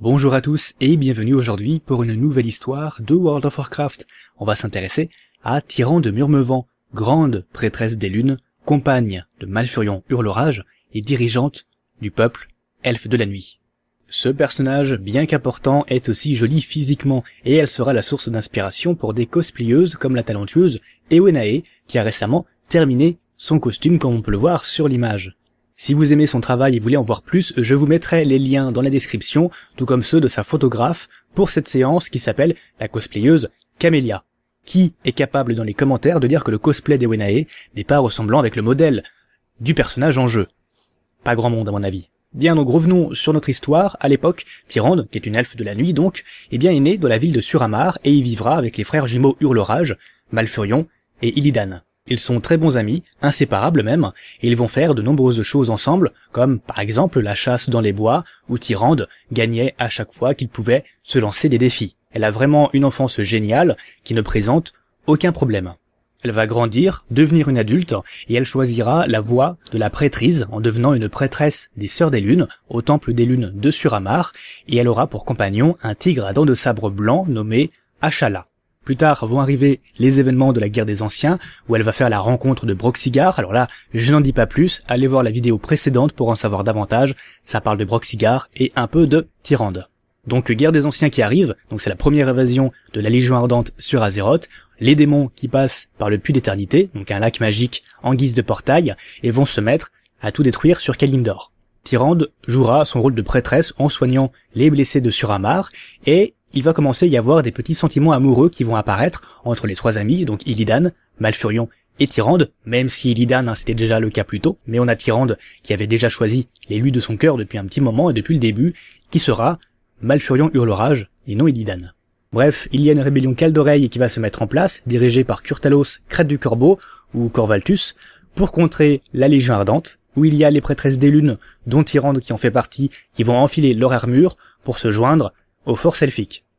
Bonjour à tous et bienvenue aujourd'hui pour une nouvelle histoire de World of Warcraft. On va s'intéresser à Tyran de Murmevent, grande prêtresse des lunes, compagne de Malfurion Hurlorage et dirigeante du peuple elfe de la nuit. Ce personnage, bien qu'important, est aussi joli physiquement et elle sera la source d'inspiration pour des cosplayeuses comme la talentueuse Ewenae qui a récemment terminé son costume comme on peut le voir sur l'image. Si vous aimez son travail et voulez en voir plus, je vous mettrai les liens dans la description, tout comme ceux de sa photographe, pour cette séance qui s'appelle la cosplayeuse Camélia. Qui est capable dans les commentaires de dire que le cosplay des n'est pas ressemblant avec le modèle du personnage en jeu Pas grand monde à mon avis. Bien, donc revenons sur notre histoire. À l'époque, Tyrande, qui est une elfe de la nuit donc, eh bien est née dans la ville de Suramar et y vivra avec les frères jumeaux Hurlorage, Malfurion et Illidan. Ils sont très bons amis, inséparables même, et ils vont faire de nombreuses choses ensemble, comme par exemple la chasse dans les bois, où Tyrande gagnait à chaque fois qu'il pouvait se lancer des défis. Elle a vraiment une enfance géniale qui ne présente aucun problème. Elle va grandir, devenir une adulte, et elle choisira la voie de la prêtrise en devenant une prêtresse des Sœurs des Lunes au Temple des Lunes de Suramar, et elle aura pour compagnon un tigre à dents de sabre blanc nommé Achala. Plus tard vont arriver les événements de la guerre des anciens, où elle va faire la rencontre de Broxigar, alors là, je n'en dis pas plus, allez voir la vidéo précédente pour en savoir davantage, ça parle de Broxigar et un peu de Tyrande. Donc guerre des anciens qui arrive, donc c'est la première évasion de la Légion Ardente sur Azeroth, les démons qui passent par le puits d'éternité, donc un lac magique en guise de portail, et vont se mettre à tout détruire sur Kalimdor. Tyrande jouera son rôle de prêtresse en soignant les blessés de Suramar, et il va commencer à y avoir des petits sentiments amoureux qui vont apparaître entre les trois amis, donc Illidan, Malfurion et Tyrande, même si Illidan hein, c'était déjà le cas plus tôt, mais on a Tyrande qui avait déjà choisi l'élu de son cœur depuis un petit moment et depuis le début, qui sera Malfurion Hurlorage et non Illidan. Bref, il y a une rébellion cale d'oreille qui va se mettre en place, dirigée par Kurtalos, Crête du Corbeau, ou Corvaltus, pour contrer la Légion Ardente, où il y a les prêtresses des lunes, dont Tyrande qui en fait partie, qui vont enfiler leur armure pour se joindre au fort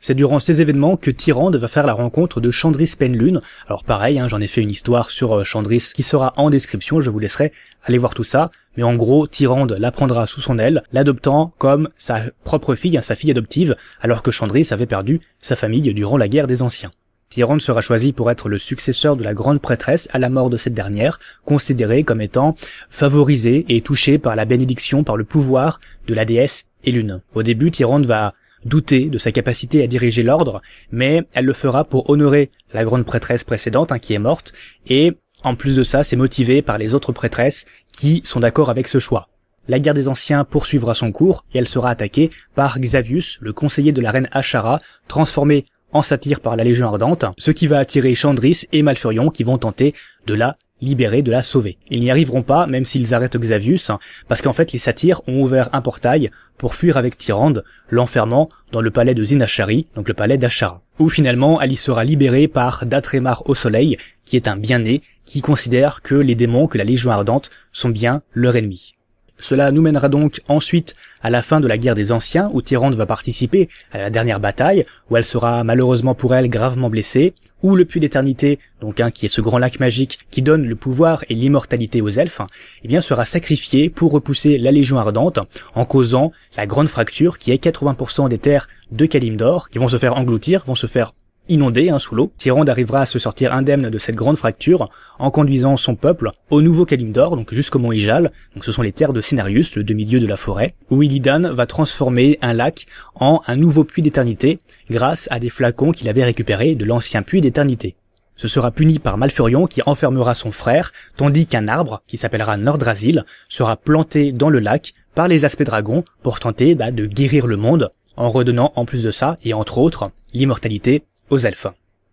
C'est durant ces événements que Tyrande va faire la rencontre de Chandris Penlune. Alors pareil, hein, j'en ai fait une histoire sur euh, Chandris qui sera en description, je vous laisserai aller voir tout ça. Mais en gros, Tyrande la prendra sous son aile, l'adoptant comme sa propre fille, hein, sa fille adoptive, alors que Chandris avait perdu sa famille durant la guerre des Anciens. Tyrande sera choisi pour être le successeur de la grande prêtresse à la mort de cette dernière, considérée comme étant favorisée et touchée par la bénédiction, par le pouvoir de la déesse Elune. Au début, Tyrande va douter de sa capacité à diriger l'ordre, mais elle le fera pour honorer la grande prêtresse précédente hein, qui est morte, et en plus de ça, c'est motivé par les autres prêtresses qui sont d'accord avec ce choix. La guerre des anciens poursuivra son cours et elle sera attaquée par Xavius, le conseiller de la reine Achara, transformé en satire par la Légion Ardente, ce qui va attirer Chandris et Malfurion qui vont tenter de la Libérés de la sauver. Ils n'y arriveront pas, même s'ils arrêtent Xavius, hein, parce qu'en fait les satyres ont ouvert un portail pour fuir avec Tyrande, l'enfermant dans le palais de Zinachari, donc le palais d'Achara, où finalement elle y sera libérée par Datrémar au soleil, qui est un bien-né, qui considère que les démons, que la Légion Ardente, sont bien leur ennemi. Cela nous mènera donc ensuite à la fin de la guerre des Anciens, où Tyrande va participer à la dernière bataille, où elle sera malheureusement pour elle gravement blessée, où le puits d'éternité, donc un qui est ce grand lac magique qui donne le pouvoir et l'immortalité aux elfes, et eh bien sera sacrifié pour repousser la Légion Ardente, en causant la grande fracture qui est 80% des terres de Kalimdor, qui vont se faire engloutir, vont se faire Inondé hein, sous l'eau, Tyrande arrivera à se sortir indemne de cette grande fracture en conduisant son peuple au nouveau Kalimdor, donc jusqu'au mont Ijal, donc ce sont les terres de Cenarius, le demi-dieu de la forêt, où Illidan va transformer un lac en un nouveau puits d'éternité grâce à des flacons qu'il avait récupérés de l'ancien puits d'éternité. Ce sera puni par Malfurion qui enfermera son frère, tandis qu'un arbre, qui s'appellera Nordrasil, sera planté dans le lac par les aspects dragons pour tenter bah, de guérir le monde, en redonnant en plus de ça, et entre autres, l'immortalité aux elfes.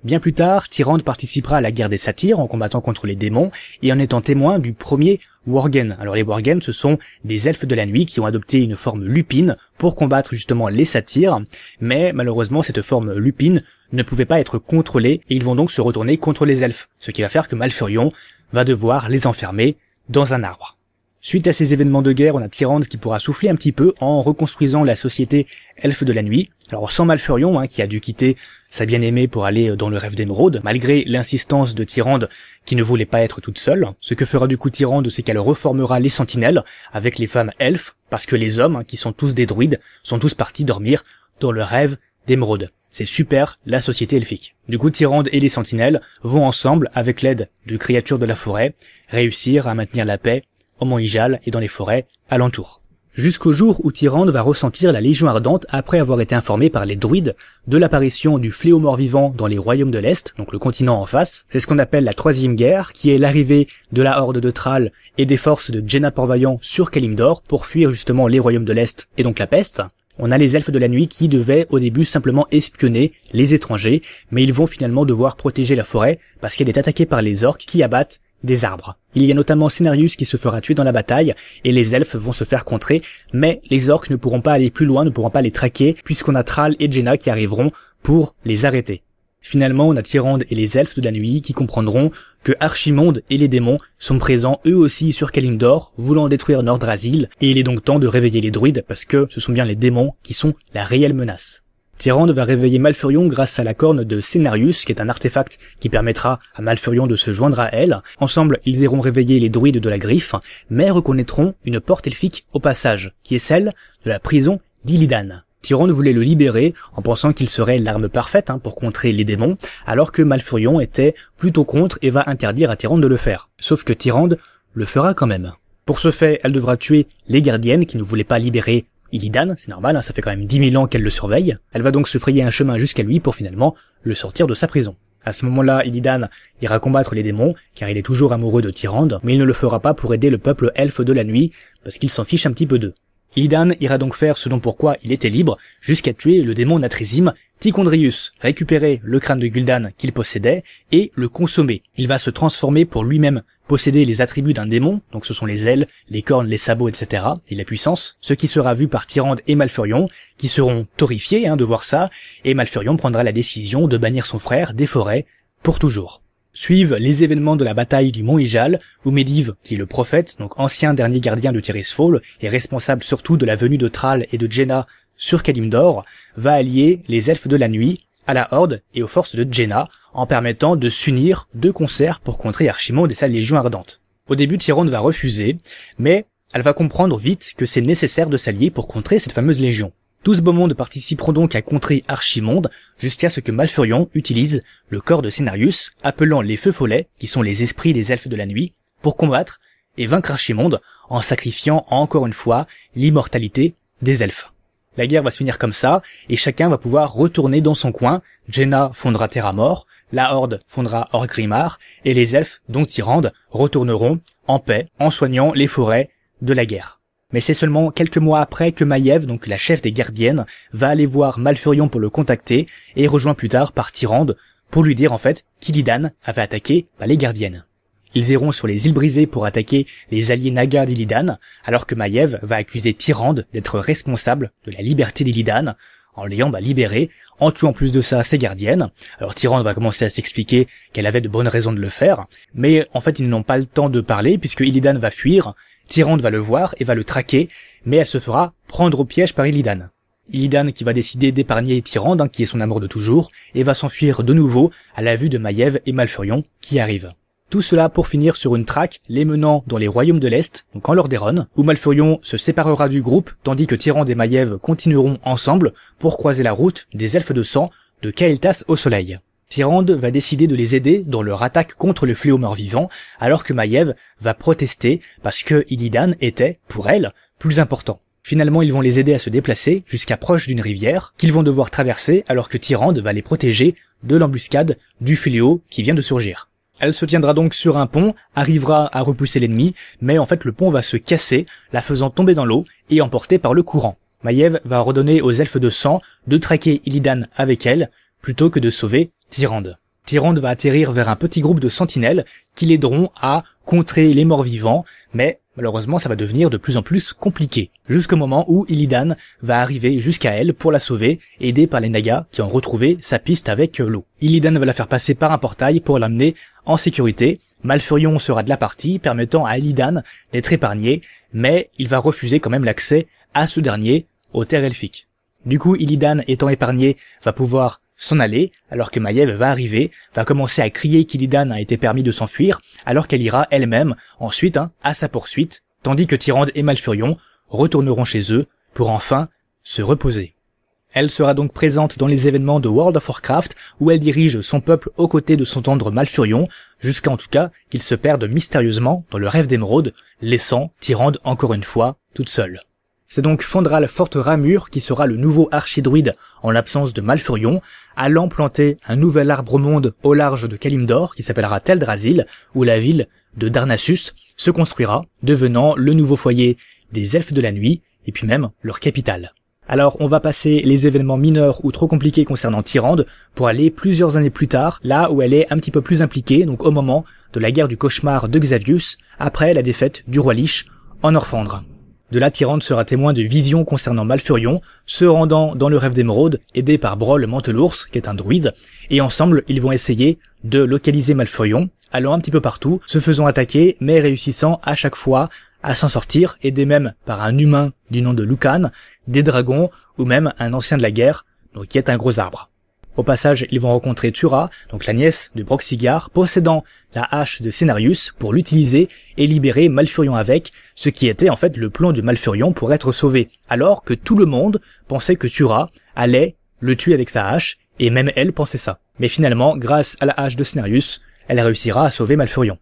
Bien plus tard, Tyrande participera à la guerre des satyres en combattant contre les démons et en étant témoin du premier Worgen. Alors les Worgen, ce sont des elfes de la nuit qui ont adopté une forme lupine pour combattre justement les satyres, mais malheureusement cette forme lupine ne pouvait pas être contrôlée et ils vont donc se retourner contre les elfes, ce qui va faire que Malfurion va devoir les enfermer dans un arbre. Suite à ces événements de guerre, on a Tyrande qui pourra souffler un petit peu en reconstruisant la société Elfe de la Nuit. Alors sans Malfurion, hein, qui a dû quitter sa bien-aimée pour aller dans le rêve d'émeraude, malgré l'insistance de Tyrande qui ne voulait pas être toute seule. Ce que fera du coup Tyrande, c'est qu'elle reformera les sentinelles avec les femmes elfes, parce que les hommes, hein, qui sont tous des druides, sont tous partis dormir dans le rêve d'émeraude. C'est super, la société elfique. Du coup, Tyrande et les sentinelles vont ensemble, avec l'aide de créatures de la forêt, réussir à maintenir la paix au mont Ijal et dans les forêts alentour. Jusqu'au jour où Tyrande va ressentir la Légion Ardente après avoir été informé par les druides de l'apparition du fléau mort-vivant dans les royaumes de l'Est, donc le continent en face. C'est ce qu'on appelle la Troisième Guerre, qui est l'arrivée de la Horde de Thrall et des forces de Jenna Porvaillant sur Kalimdor pour fuir justement les royaumes de l'Est et donc la peste. On a les elfes de la nuit qui devaient au début simplement espionner les étrangers, mais ils vont finalement devoir protéger la forêt parce qu'elle est attaquée par les orques qui abattent des arbres. Il y a notamment Scenarius qui se fera tuer dans la bataille, et les elfes vont se faire contrer, mais les orques ne pourront pas aller plus loin, ne pourront pas les traquer, puisqu'on a Thrall et Jenna qui arriveront pour les arrêter. Finalement, on a Tyrande et les elfes de la nuit qui comprendront que Archimonde et les démons sont présents eux aussi sur Kalimdor, voulant détruire Nordrasil, et il est donc temps de réveiller les druides parce que ce sont bien les démons qui sont la réelle menace. Tyrande va réveiller Malfurion grâce à la corne de Cenarius, qui est un artefact qui permettra à Malfurion de se joindre à elle. Ensemble, ils iront réveiller les druides de la griffe, mais reconnaîtront une porte elfique au passage, qui est celle de la prison d'Illidan. Tyrande voulait le libérer en pensant qu'il serait l'arme parfaite hein, pour contrer les démons, alors que Malfurion était plutôt contre et va interdire à Tyrande de le faire. Sauf que Tyrande le fera quand même. Pour ce fait, elle devra tuer les gardiennes qui ne voulaient pas libérer Illidan, c'est normal, hein, ça fait quand même dix mille ans qu'elle le surveille, elle va donc se frayer un chemin jusqu'à lui pour finalement le sortir de sa prison. À ce moment-là, Illidan ira combattre les démons, car il est toujours amoureux de Tyrande, mais il ne le fera pas pour aider le peuple elfe de la nuit, parce qu'il s'en fiche un petit peu d'eux. Hidan ira donc faire ce dont pourquoi il était libre, jusqu'à tuer le démon Natrizim, Tichondrius, récupérer le crâne de Gul'dan qu'il possédait et le consommer. Il va se transformer pour lui-même, posséder les attributs d'un démon, donc ce sont les ailes, les cornes, les sabots, etc., et la puissance, ce qui sera vu par Tyrande et Malfurion, qui seront horrifiés hein, de voir ça, et Malfurion prendra la décision de bannir son frère des forêts pour toujours suivent les événements de la bataille du mont Ijal, où Medivh, qui est le prophète, donc ancien dernier gardien de Tirisfall, et responsable surtout de la venue de Thrall et de Jenna sur Kalimdor, va allier les elfes de la nuit à la Horde et aux forces de Jenna, en permettant de s'unir deux concerts pour contrer Archimonde et sa Légion Ardente. Au début, Tyrande va refuser, mais elle va comprendre vite que c'est nécessaire de s'allier pour contrer cette fameuse Légion. Tout ce beau monde participeront donc à contrer Archimonde jusqu'à ce que Malfurion utilise le corps de Scénarius, appelant les Feux Follets, qui sont les esprits des elfes de la nuit, pour combattre et vaincre Archimonde en sacrifiant encore une fois l'immortalité des elfes. La guerre va se finir comme ça, et chacun va pouvoir retourner dans son coin, Jenna fondera Terra Mort, la Horde fondera Orgrimmar, et les elfes, dont Tyrande, retourneront en paix, en soignant les forêts de la guerre. Mais c'est seulement quelques mois après que Maiev, donc la chef des gardiennes, va aller voir Malfurion pour le contacter et rejoint plus tard par Tyrande pour lui dire en fait qu'Illidan avait attaqué bah, les gardiennes. Ils iront sur les îles brisées pour attaquer les alliés Naga d'Illidan, alors que Maiev va accuser Tyrande d'être responsable de la liberté d'Illidan, en l'ayant bah, libéré, en tuant plus de ça ses gardiennes. Alors Tyrande va commencer à s'expliquer qu'elle avait de bonnes raisons de le faire, mais en fait ils n'ont pas le temps de parler puisque Illidan va fuir Tyrande va le voir et va le traquer, mais elle se fera prendre au piège par Illidan. Illidan qui va décider d'épargner Tyrande, hein, qui est son amour de toujours, et va s'enfuir de nouveau à la vue de Maiev et Malfurion qui arrivent. Tout cela pour finir sur une traque les menant dans les royaumes de l'Est, donc en Lordaeron, où Malfurion se séparera du groupe tandis que Tyrande et Maiev continueront ensemble pour croiser la route des elfes de sang de Kael'thas au soleil. Tyrande va décider de les aider dans leur attaque contre le fléau mort-vivant, alors que Maiev va protester parce que Illidan était, pour elle, plus important. Finalement, ils vont les aider à se déplacer jusqu'à proche d'une rivière, qu'ils vont devoir traverser alors que Tyrande va les protéger de l'embuscade du fléau qui vient de surgir. Elle se tiendra donc sur un pont, arrivera à repousser l'ennemi, mais en fait le pont va se casser, la faisant tomber dans l'eau et emporter par le courant. Maiev va redonner aux elfes de sang de traquer Illidan avec elle, plutôt que de sauver Tyrande. Tyrande va atterrir vers un petit groupe de sentinelles qui l'aideront à contrer les morts vivants, mais malheureusement ça va devenir de plus en plus compliqué, jusqu'au moment où Illidan va arriver jusqu'à elle pour la sauver, aidé par les Nagas qui ont retrouvé sa piste avec l'eau. Illidan va la faire passer par un portail pour l'amener en sécurité, Malfurion sera de la partie, permettant à Illidan d'être épargné, mais il va refuser quand même l'accès à ce dernier, aux terres elfiques. Du coup, Illidan étant épargné, va pouvoir s'en aller, alors que Maiev va arriver, va commencer à crier qu'Illidan a été permis de s'enfuir, alors qu'elle ira elle-même, ensuite, hein, à sa poursuite, tandis que Tyrande et Malfurion retourneront chez eux pour enfin se reposer. Elle sera donc présente dans les événements de World of Warcraft où elle dirige son peuple aux côtés de son tendre Malfurion, jusqu'à en tout cas qu'ils se perdent mystérieusement dans le rêve d'émeraude, laissant Tyrande encore une fois toute seule. C'est donc Fondral Forte Ramure qui sera le nouveau archidruide en l'absence de Malfurion, allant planter un nouvel arbre monde au large de Kalimdor qui s'appellera Teldrasil, où la ville de Darnassus se construira, devenant le nouveau foyer des elfes de la nuit, et puis même leur capitale. Alors on va passer les événements mineurs ou trop compliqués concernant Tyrande pour aller plusieurs années plus tard, là où elle est un petit peu plus impliquée, donc au moment de la guerre du cauchemar de Xavius, après la défaite du roi Lich en Orphandre. De là, Tyrande sera témoin de visions concernant Malfurion, se rendant dans le rêve d'Émeraude, aidé par Broll Mantelours, qui est un druide, et ensemble, ils vont essayer de localiser Malfurion, allant un petit peu partout, se faisant attaquer, mais réussissant à chaque fois à s'en sortir, aidés même par un humain du nom de Lucan, des dragons, ou même un ancien de la guerre, donc qui est un gros arbre. Au passage, ils vont rencontrer Tura, donc la nièce de Broxigar, possédant la hache de Scénarius pour l'utiliser et libérer Malfurion avec, ce qui était en fait le plan de Malfurion pour être sauvé, alors que tout le monde pensait que Tura allait le tuer avec sa hache, et même elle pensait ça. Mais finalement, grâce à la hache de Scénarius, elle réussira à sauver Malfurion.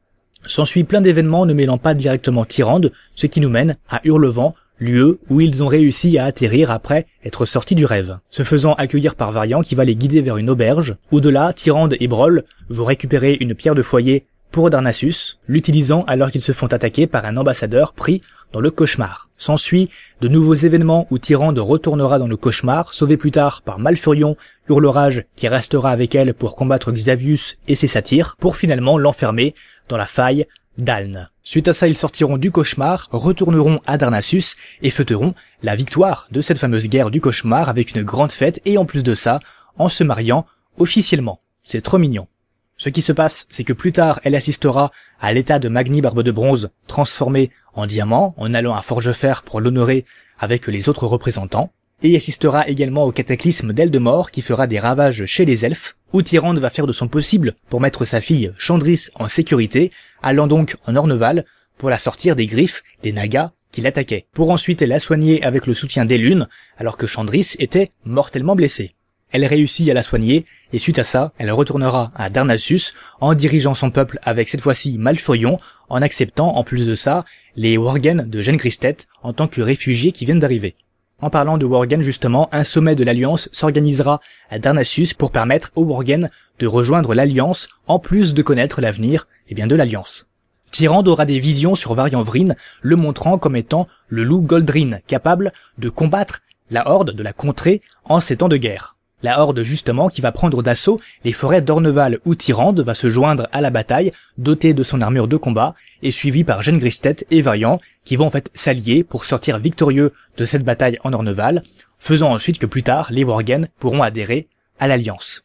S'ensuit plein d'événements ne mêlant pas directement Tyrande, ce qui nous mène à Hurlevent, lieu où ils ont réussi à atterrir après être sortis du rêve, se faisant accueillir par Variant qui va les guider vers une auberge, où de là, Tyrande et Brol vont récupérer une pierre de foyer pour Darnassus, l'utilisant alors qu'ils se font attaquer par un ambassadeur pris dans le cauchemar. S'ensuit de nouveaux événements où Tyrande retournera dans le cauchemar, sauvé plus tard par Malfurion, Hurlerage qui restera avec elle pour combattre Xavius et ses satyres, pour finalement l'enfermer dans la faille d'Alne. Suite à ça, ils sortiront du cauchemar, retourneront à Darnassus et fêteront la victoire de cette fameuse guerre du cauchemar avec une grande fête et en plus de ça, en se mariant officiellement. C'est trop mignon. Ce qui se passe, c'est que plus tard, elle assistera à l'état de Magni Barbe de Bronze transformé en diamant en allant à Forgefer pour l'honorer avec les autres représentants et assistera également au cataclysme d'Eldemort qui fera des ravages chez les elfes, où Tyrande va faire de son possible pour mettre sa fille Chandris en sécurité, allant donc en Orneval pour la sortir des griffes des Nagas qui l'attaquaient, pour ensuite la soigner avec le soutien des lunes, alors que Chandris était mortellement blessée. Elle réussit à la soigner, et suite à ça, elle retournera à Darnassus en dirigeant son peuple avec cette fois-ci Malfoyon, en acceptant en plus de ça les Worgen de Jeanne Christette en tant que réfugiés qui viennent d'arriver. En parlant de Worgen justement, un sommet de l'Alliance s'organisera à Darnassus pour permettre aux Worgen de rejoindre l'Alliance en plus de connaître l'avenir et eh bien, de l'Alliance. Tyrande aura des visions sur Varian Vryn, le montrant comme étant le loup Goldrin, capable de combattre la horde de la contrée en ces temps de guerre. La horde justement qui va prendre d'assaut les forêts d'Orneval où Tyrande va se joindre à la bataille, dotée de son armure de combat, et suivie par Jeanne Gristet et Variant, qui vont en fait s'allier pour sortir victorieux de cette bataille en Orneval, faisant ensuite que plus tard les Worgen pourront adhérer à l'Alliance.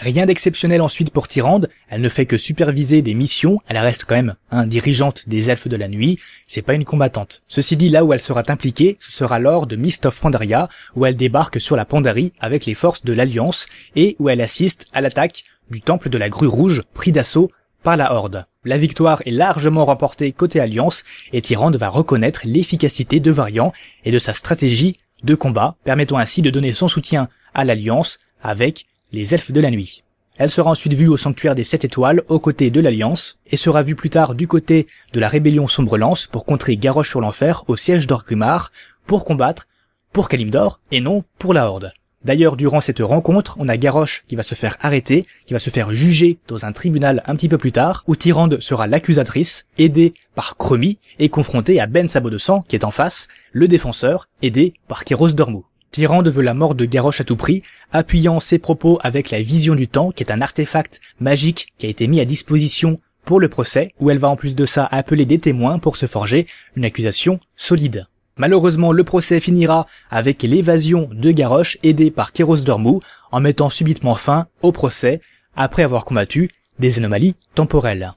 Rien d'exceptionnel ensuite pour Tyrande, elle ne fait que superviser des missions, elle reste quand même un hein, dirigeante des elfes de la nuit, c'est pas une combattante. Ceci dit, là où elle sera impliquée, ce sera lors de Mist of Pandaria, où elle débarque sur la Pandarie avec les forces de l'Alliance, et où elle assiste à l'attaque du Temple de la Grue Rouge, pris d'assaut par la Horde. La victoire est largement remportée côté Alliance, et Tyrande va reconnaître l'efficacité de Variant et de sa stratégie de combat, permettant ainsi de donner son soutien à l'Alliance avec les elfes de la nuit. Elle sera ensuite vue au sanctuaire des sept étoiles aux côtés de l'Alliance et sera vue plus tard du côté de la rébellion sombre Lance pour contrer Garrosh sur l'enfer au siège d'Orgrimmar pour combattre pour Kalimdor et non pour la Horde. D'ailleurs, durant cette rencontre, on a Garrosh qui va se faire arrêter, qui va se faire juger dans un tribunal un petit peu plus tard, où Tyrande sera l'accusatrice, aidée par Chromie et confrontée à Ben Sabot de Sang, qui est en face, le défenseur, aidé par Kéros Dormu. Tyrande veut la mort de Garrosh à tout prix, appuyant ses propos avec la vision du temps, qui est un artefact magique qui a été mis à disposition pour le procès, où elle va en plus de ça appeler des témoins pour se forger une accusation solide. Malheureusement, le procès finira avec l'évasion de Garrosh aidé par Kéros Dormu, en mettant subitement fin au procès après avoir combattu des anomalies temporelles.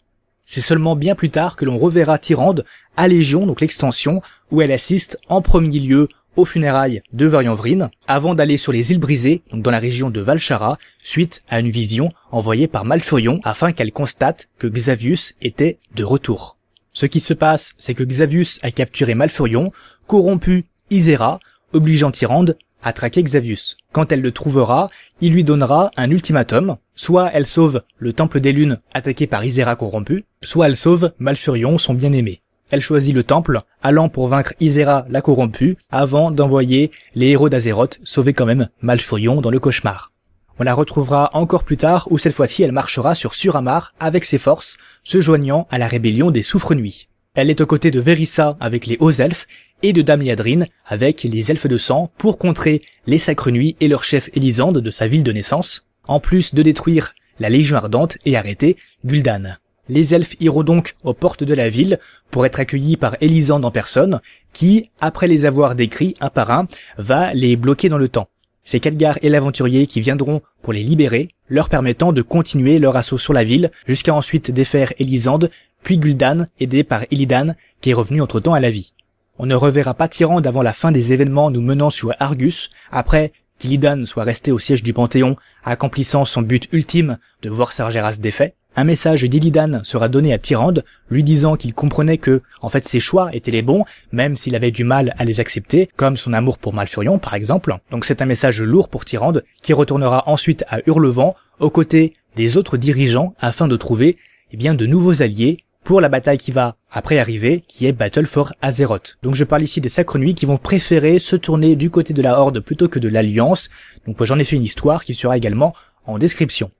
C'est seulement bien plus tard que l'on reverra Tyrande à Légion, donc l'extension, où elle assiste en premier lieu aux funérailles de Wrynn, avant d'aller sur les îles Brisées, donc dans la région de Valchara, suite à une vision envoyée par Malfurion afin qu'elle constate que Xavius était de retour. Ce qui se passe, c'est que Xavius a capturé Malfurion, corrompu Isera, obligeant Tyrande à traquer Xavius. Quand elle le trouvera, il lui donnera un ultimatum. Soit elle sauve le Temple des Lunes attaqué par Isera corrompu, soit elle sauve Malfurion, son bien-aimé elle choisit le temple, allant pour vaincre Isera la corrompue, avant d'envoyer les héros d'Azeroth sauver quand même Malfoyon dans le cauchemar. On la retrouvera encore plus tard où cette fois-ci elle marchera sur Suramar avec ses forces, se joignant à la rébellion des soufre nuits Elle est aux côtés de Verissa avec les Hauts Elfes et de Damliadrine avec les Elfes de Sang pour contrer les Sacres Nuits et leur chef Élisande de sa ville de naissance, en plus de détruire la Légion Ardente et arrêter Gul'dan. Les elfes iront donc aux portes de la ville pour être accueillis par Élisande en personne, qui, après les avoir décrits un par un, va les bloquer dans le temps. C'est Khadgar et l'aventurier qui viendront pour les libérer, leur permettant de continuer leur assaut sur la ville, jusqu'à ensuite défaire Elisande puis Gul'dan, aidé par Illidan, qui est revenu entre-temps à la vie. On ne reverra pas Tyrande avant la fin des événements nous menant sur Argus, après qu'Illidan soit resté au siège du Panthéon, accomplissant son but ultime de voir Sargeras défait. Un message d'Illidan sera donné à Tyrande, lui disant qu'il comprenait que, en fait, ses choix étaient les bons, même s'il avait du mal à les accepter, comme son amour pour Malfurion, par exemple. Donc c'est un message lourd pour Tyrande, qui retournera ensuite à Hurlevent, aux côtés des autres dirigeants, afin de trouver, eh bien, de nouveaux alliés pour la bataille qui va après arriver, qui est Battle for Azeroth. Donc je parle ici des Sacres Nuits qui vont préférer se tourner du côté de la Horde plutôt que de l'Alliance. Donc j'en ai fait une histoire qui sera également en description.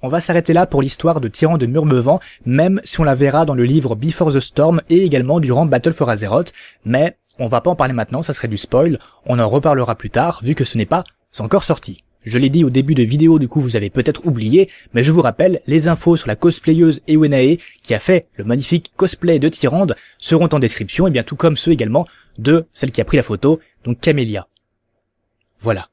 On va s'arrêter là pour l'histoire de Tyrande de même si on la verra dans le livre Before the Storm et également durant Battle for Azeroth, mais on va pas en parler maintenant, ça serait du spoil, on en reparlera plus tard vu que ce n'est pas encore sorti. Je l'ai dit au début de vidéo, du coup vous avez peut-être oublié, mais je vous rappelle, les infos sur la cosplayeuse Ewenae, qui a fait le magnifique cosplay de Tyrande, seront en description, et bien tout comme ceux également de celle qui a pris la photo, donc Camélia. Voilà.